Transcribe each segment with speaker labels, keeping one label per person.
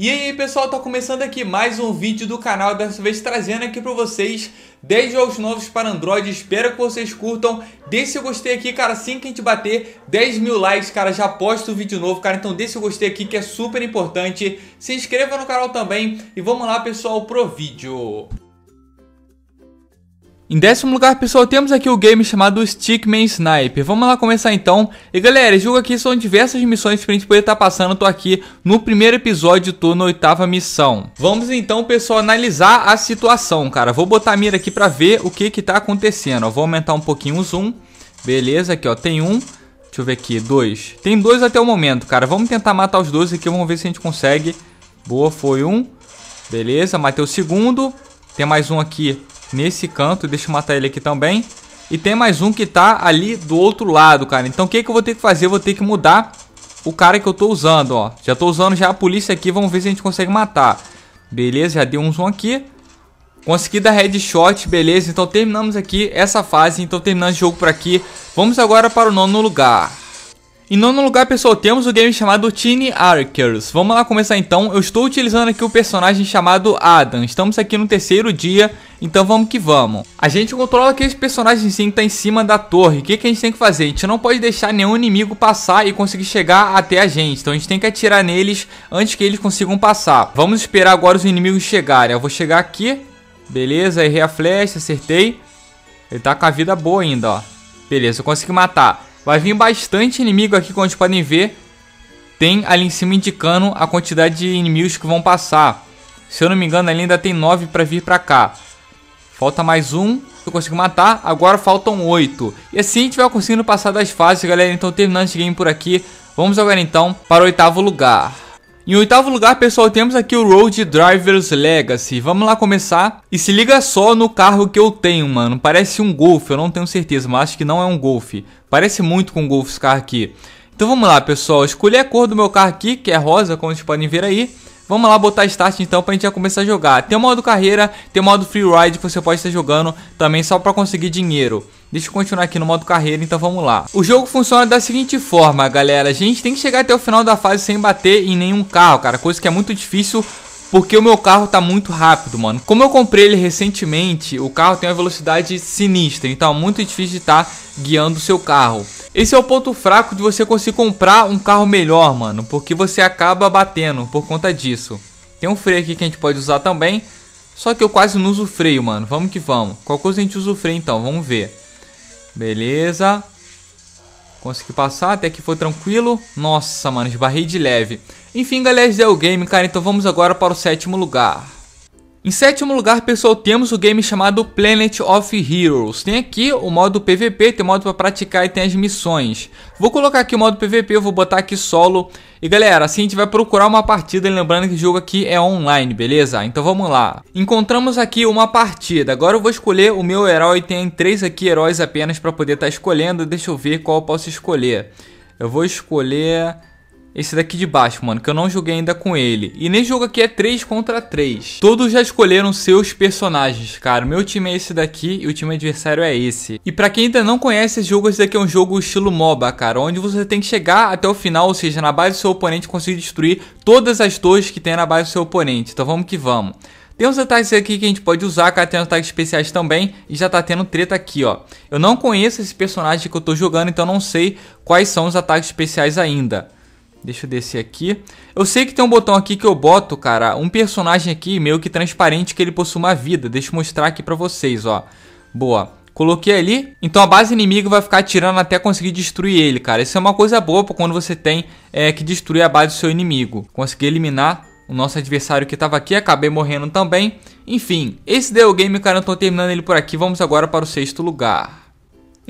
Speaker 1: E aí pessoal, tá começando aqui mais um vídeo do canal, dessa vez trazendo aqui para vocês 10 jogos novos para Android, espero que vocês curtam, deixe seu gostei aqui cara, assim que a gente bater 10 mil likes cara, já posto o vídeo novo cara, então deixe seu gostei aqui que é super importante, se inscreva no canal também e vamos lá pessoal pro vídeo. Em décimo lugar, pessoal, temos aqui o game chamado Stickman Sniper. Vamos lá começar então. E galera, esse jogo aqui são diversas missões pra gente poder estar tá passando. Eu tô aqui no primeiro episódio, tô na oitava missão. Vamos então, pessoal, analisar a situação, cara. Vou botar a mira aqui pra ver o que que tá acontecendo. Ó, vou aumentar um pouquinho o zoom. Beleza, aqui ó, tem um. Deixa eu ver aqui, dois. Tem dois até o momento, cara. Vamos tentar matar os dois aqui, vamos ver se a gente consegue. Boa, foi um. Beleza, matei o segundo. Tem mais um aqui nesse canto. Deixa eu matar ele aqui também. E tem mais um que tá ali do outro lado, cara. Então o que, que eu vou ter que fazer? Eu vou ter que mudar o cara que eu tô usando, ó. Já tô usando já a polícia aqui. Vamos ver se a gente consegue matar. Beleza, já deu um zoom aqui. Consegui dar headshot, beleza. Então terminamos aqui essa fase. Então terminando o jogo por aqui. Vamos agora para o nono lugar. Em nono lugar, pessoal, temos o game chamado Teeny Archers. Vamos lá começar então. Eu estou utilizando aqui o personagem chamado Adam. Estamos aqui no terceiro dia, então vamos que vamos. A gente controla aquele personagem que está em cima da torre. O que, que a gente tem que fazer? A gente não pode deixar nenhum inimigo passar e conseguir chegar até a gente. Então a gente tem que atirar neles antes que eles consigam passar. Vamos esperar agora os inimigos chegarem. Eu vou chegar aqui. Beleza, errei a flecha, acertei. Ele tá com a vida boa ainda, ó. Beleza, eu consegui matar. Vai vir bastante inimigo aqui, como vocês podem ver. Tem ali em cima indicando a quantidade de inimigos que vão passar. Se eu não me engano, ali ainda tem 9 para vir para cá. Falta mais um eu consigo matar. Agora faltam 8. E assim a gente vai conseguindo passar das fases, galera. Então terminando esse game por aqui. Vamos agora então para o oitavo lugar. Em oitavo lugar, pessoal, temos aqui o Road Drivers Legacy. Vamos lá começar. E se liga só no carro que eu tenho, mano. Parece um Golf, eu não tenho certeza, mas acho que não é um Golf. Parece muito com um Golf esse carro aqui. Então vamos lá, pessoal. Escolhi a cor do meu carro aqui, que é rosa, como vocês podem ver aí. Vamos lá botar start então pra gente já começar a jogar. Tem o modo carreira, tem o modo free ride que você pode estar jogando também só pra conseguir dinheiro. Deixa eu continuar aqui no modo carreira, então vamos lá. O jogo funciona da seguinte forma, galera. A gente tem que chegar até o final da fase sem bater em nenhum carro, cara. Coisa que é muito difícil porque o meu carro tá muito rápido, mano. Como eu comprei ele recentemente, o carro tem uma velocidade sinistra, então é muito difícil de estar tá guiando o seu carro. Esse é o ponto fraco de você conseguir comprar um carro melhor, mano, porque você acaba batendo por conta disso. Tem um freio aqui que a gente pode usar também, só que eu quase não uso freio, mano. Vamos que vamos. Qual coisa a gente usa o freio então, vamos ver. Beleza. Consegui passar, até que foi tranquilo. Nossa, mano, esbarrei de leve. Enfim, galera, é o game, cara. Então vamos agora para o sétimo lugar. Em sétimo lugar, pessoal, temos o game chamado Planet of Heroes. Tem aqui o modo PVP, tem modo para praticar e tem as missões. Vou colocar aqui o modo PVP, eu vou botar aqui solo. E galera, assim a gente vai procurar uma partida, lembrando que o jogo aqui é online, beleza? Então vamos lá. Encontramos aqui uma partida. Agora eu vou escolher o meu herói, tem três aqui heróis apenas para poder estar tá escolhendo. Deixa eu ver qual eu posso escolher. Eu vou escolher esse daqui de baixo, mano, que eu não joguei ainda com ele. E nesse jogo aqui é 3 contra 3. Todos já escolheram seus personagens, cara. Meu time é esse daqui e o time adversário é esse. E pra quem ainda não conhece esse jogo, esse daqui é um jogo estilo MOBA, cara. Onde você tem que chegar até o final, ou seja, na base do seu oponente conseguir destruir todas as torres que tem na base do seu oponente. Então vamos que vamos. Tem uns ataques aqui que a gente pode usar, cara, tem uns ataques especiais também e já tá tendo treta aqui, ó. Eu não conheço esse personagem que eu tô jogando, então não sei quais são os ataques especiais ainda. Deixa eu descer aqui. Eu sei que tem um botão aqui que eu boto, cara, um personagem aqui meio que transparente que ele possui uma vida. Deixa eu mostrar aqui pra vocês, ó. Boa. Coloquei ali, então a base inimiga vai ficar atirando até conseguir destruir ele, cara. Isso é uma coisa boa pra quando você tem é, que destruir a base do seu inimigo. Consegui eliminar o nosso adversário que estava aqui, acabei morrendo também. Enfim, esse deu é o game, cara. Eu tô terminando ele por aqui. Vamos agora para o sexto lugar.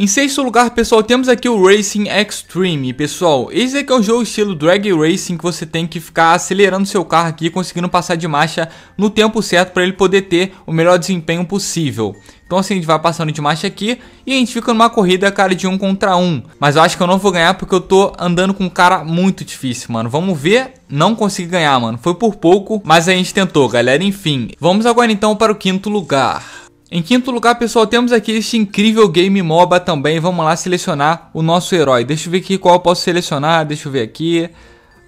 Speaker 1: Em sexto lugar, pessoal, temos aqui o Racing Extreme. Pessoal, esse aqui é, é o jogo estilo drag racing que você tem que ficar acelerando seu carro aqui, conseguindo passar de marcha no tempo certo para ele poder ter o melhor desempenho possível. Então assim, a gente vai passando de marcha aqui e a gente fica numa corrida, cara, de um contra um. Mas eu acho que eu não vou ganhar porque eu tô andando com um cara muito difícil, mano. Vamos ver. Não consegui ganhar, mano. Foi por pouco, mas a gente tentou, galera. Enfim, vamos agora então para o quinto lugar. Em quinto lugar, pessoal, temos aqui este incrível game MOBA também. Vamos lá selecionar o nosso herói. Deixa eu ver aqui qual eu posso selecionar. Deixa eu ver aqui.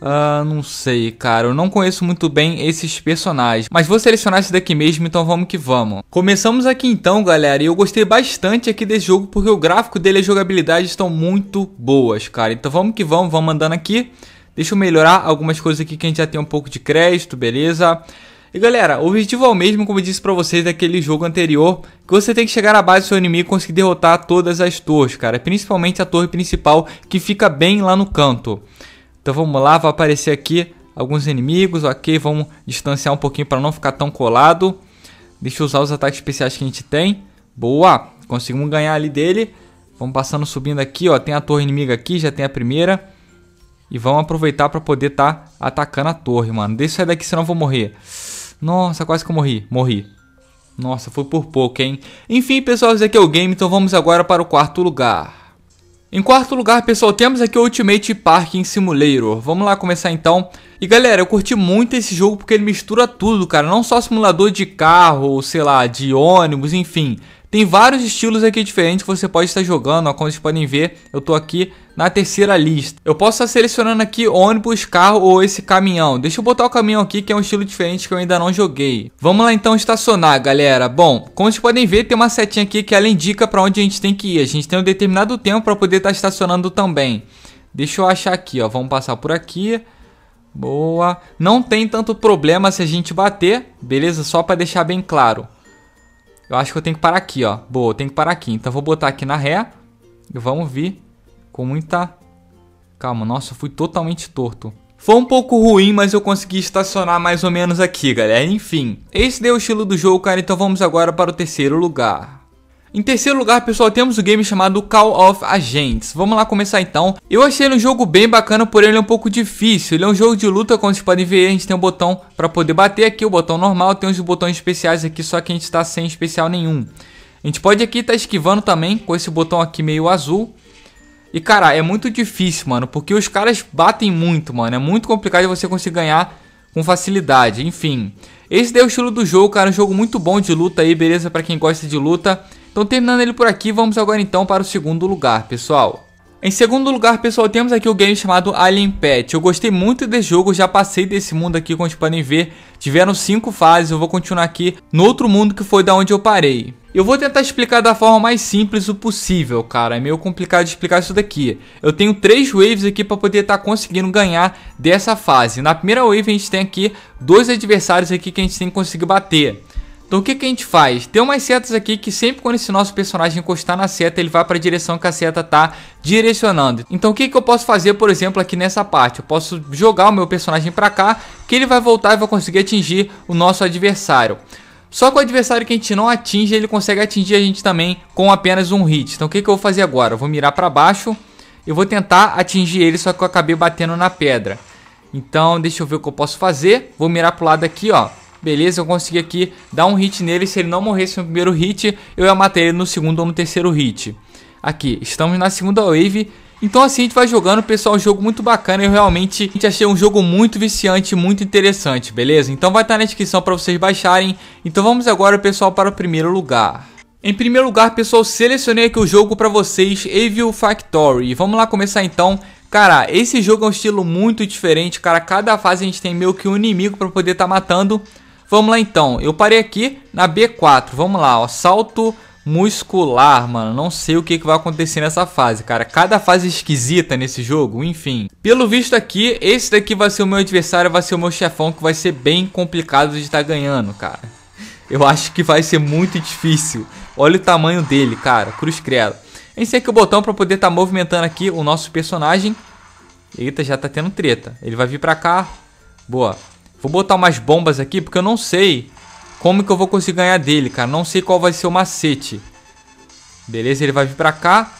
Speaker 1: Uh, não sei, cara. Eu não conheço muito bem esses personagens. Mas vou selecionar esse daqui mesmo, então vamos que vamos. Começamos aqui então, galera. E eu gostei bastante aqui desse jogo, porque o gráfico dele e a jogabilidade estão muito boas, cara. Então vamos que vamos, vamos andando aqui. Deixa eu melhorar algumas coisas aqui que a gente já tem um pouco de crédito, beleza? Beleza. E galera, o objetivo é o mesmo como eu disse pra vocês daquele jogo anterior, que você tem que chegar à base do seu inimigo e conseguir derrotar todas as torres, cara. Principalmente a torre principal, que fica bem lá no canto. Então vamos lá, vai aparecer aqui alguns inimigos, ok? Vamos distanciar um pouquinho para não ficar tão colado. Deixa eu usar os ataques especiais que a gente tem. Boa, conseguimos ganhar ali dele. Vamos passando, subindo aqui, ó. Tem a torre inimiga aqui, já tem a primeira. E vamos aproveitar para poder estar tá atacando a torre, mano. Deixa eu sair daqui, senão eu vou morrer. Nossa, quase que eu morri. Morri. Nossa, foi por pouco, hein? Enfim, pessoal, esse aqui é o game, então vamos agora para o quarto lugar. Em quarto lugar, pessoal, temos aqui o Ultimate Parking Simulator. Vamos lá começar então. E galera, eu curti muito esse jogo porque ele mistura tudo, cara. Não só simulador de carro, sei lá, de ônibus, enfim. Tem vários estilos aqui diferentes que você pode estar jogando, ó, como vocês podem ver, eu estou aqui na terceira lista. Eu posso estar selecionando aqui ônibus, carro ou esse caminhão. Deixa eu botar o caminhão aqui que é um estilo diferente que eu ainda não joguei. Vamos lá então estacionar, galera. Bom, como vocês podem ver, tem uma setinha aqui que ela indica para onde a gente tem que ir. A gente tem um determinado tempo para poder estar estacionando também. Deixa eu achar aqui, ó. Vamos passar por aqui. Boa. Não tem tanto problema se a gente bater, beleza? Só para deixar bem claro. Eu acho que eu tenho que parar aqui, ó. Boa, eu tenho que parar aqui. Então, vou botar aqui na ré. E vamos vir com muita... Calma, nossa, fui totalmente torto. Foi um pouco ruim, mas eu consegui estacionar mais ou menos aqui, galera. Enfim, esse deu o estilo do jogo, cara. Então vamos agora para o terceiro lugar. Em terceiro lugar, pessoal, temos o game chamado Call of Agents. Vamos lá começar então. Eu achei ele um jogo bem bacana, porém ele é um pouco difícil. Ele é um jogo de luta, como vocês podem ver, a gente tem um botão para poder bater aqui, o botão normal, tem uns botões especiais aqui, só que a gente está sem especial nenhum. A gente pode aqui estar tá esquivando também com esse botão aqui meio azul. E cara, é muito difícil, mano, porque os caras batem muito, mano. É muito complicado você conseguir ganhar com facilidade, enfim. Esse daí é o estilo do jogo, cara, é um jogo muito bom de luta aí, beleza? Para quem gosta de luta. Então terminando ele por aqui, vamos agora então para o segundo lugar, pessoal. Em segundo lugar, pessoal, temos aqui o game chamado Alien Pet. Eu gostei muito desse jogo, já passei desse mundo aqui, como vocês podem ver. Tiveram cinco fases, eu vou continuar aqui no outro mundo que foi da onde eu parei. Eu vou tentar explicar da forma mais simples o possível, cara. É meio complicado de explicar isso daqui. Eu tenho três waves aqui para poder estar tá conseguindo ganhar dessa fase. Na primeira wave a gente tem aqui dois adversários aqui que a gente tem que conseguir bater. Então o que, que a gente faz? Tem umas setas aqui que sempre quando esse nosso personagem encostar na seta, ele vai para a direção que a seta está direcionando. Então o que, que eu posso fazer, por exemplo, aqui nessa parte? Eu posso jogar o meu personagem para cá, que ele vai voltar e vai conseguir atingir o nosso adversário. Só que o adversário que a gente não atinge, ele consegue atingir a gente também com apenas um hit. Então o que, que eu vou fazer agora? Eu vou mirar para baixo, eu vou tentar atingir ele, só que eu acabei batendo na pedra. Então deixa eu ver o que eu posso fazer. Vou mirar pro lado aqui, ó. Beleza, eu consegui aqui dar um hit nele. Se ele não morresse no primeiro hit, eu ia matar ele no segundo ou no terceiro hit. Aqui, estamos na segunda wave. Então assim a gente vai jogando, pessoal, um jogo muito bacana, eu realmente achei um jogo muito viciante, muito interessante, beleza? Então vai estar tá na descrição para vocês baixarem. Então vamos agora, pessoal, para o primeiro lugar. Em primeiro lugar, pessoal, selecionei aqui o jogo para vocês, Evil Factory. Vamos lá começar então. Cara, esse jogo é um estilo muito diferente, cara, cada fase a gente tem meio que um inimigo para poder estar tá matando. Vamos lá então, eu parei aqui na B4, vamos lá, ó, salto muscular, mano. Não sei o que, que vai acontecer nessa fase, cara. Cada fase esquisita nesse jogo, enfim. Pelo visto aqui, esse daqui vai ser o meu adversário, vai ser o meu chefão, que vai ser bem complicado de estar tá ganhando, cara. Eu acho que vai ser muito difícil. Olha o tamanho dele, cara. Cruz credo. A gente tem aqui é o botão para poder estar tá movimentando aqui o nosso personagem. Eita, já tá tendo treta. Ele vai vir pra cá. Boa. Vou botar umas bombas aqui, porque eu não sei como que eu vou conseguir ganhar dele, cara. Não sei qual vai ser o macete. Beleza, ele vai vir pra cá.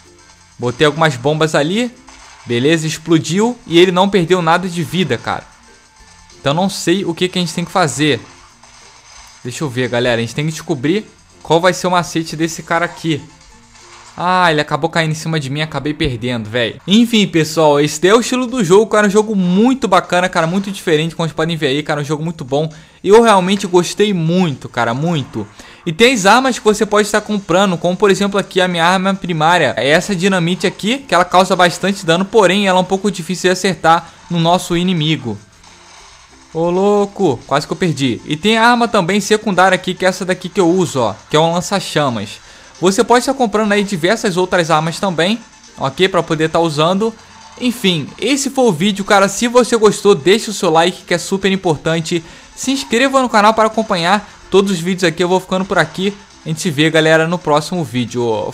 Speaker 1: Botei algumas bombas ali. Beleza, explodiu. E ele não perdeu nada de vida, cara. Então não sei o que, que a gente tem que fazer. Deixa eu ver, galera. A gente tem que descobrir qual vai ser o macete desse cara aqui. Ah, ele acabou caindo em cima de mim, acabei perdendo, velho. Enfim, pessoal, esse é o estilo do jogo, cara, um jogo muito bacana, cara, muito diferente, como vocês podem ver aí, cara, um jogo muito bom. Eu realmente gostei muito, cara, muito. E tem as armas que você pode estar comprando, como por exemplo aqui a minha arma primária, é essa dinamite aqui, que ela causa bastante dano, porém ela é um pouco difícil de acertar no nosso inimigo. Ô louco, quase que eu perdi. E tem a arma também secundária aqui, que é essa daqui que eu uso, ó, que é um lança-chamas. Você pode estar comprando aí diversas outras armas também, ok? Para poder estar tá usando. Enfim, esse foi o vídeo, cara. Se você gostou, deixa o seu like que é super importante. Se inscreva no canal para acompanhar todos os vídeos aqui. Eu vou ficando por aqui. A gente se vê, galera, no próximo vídeo.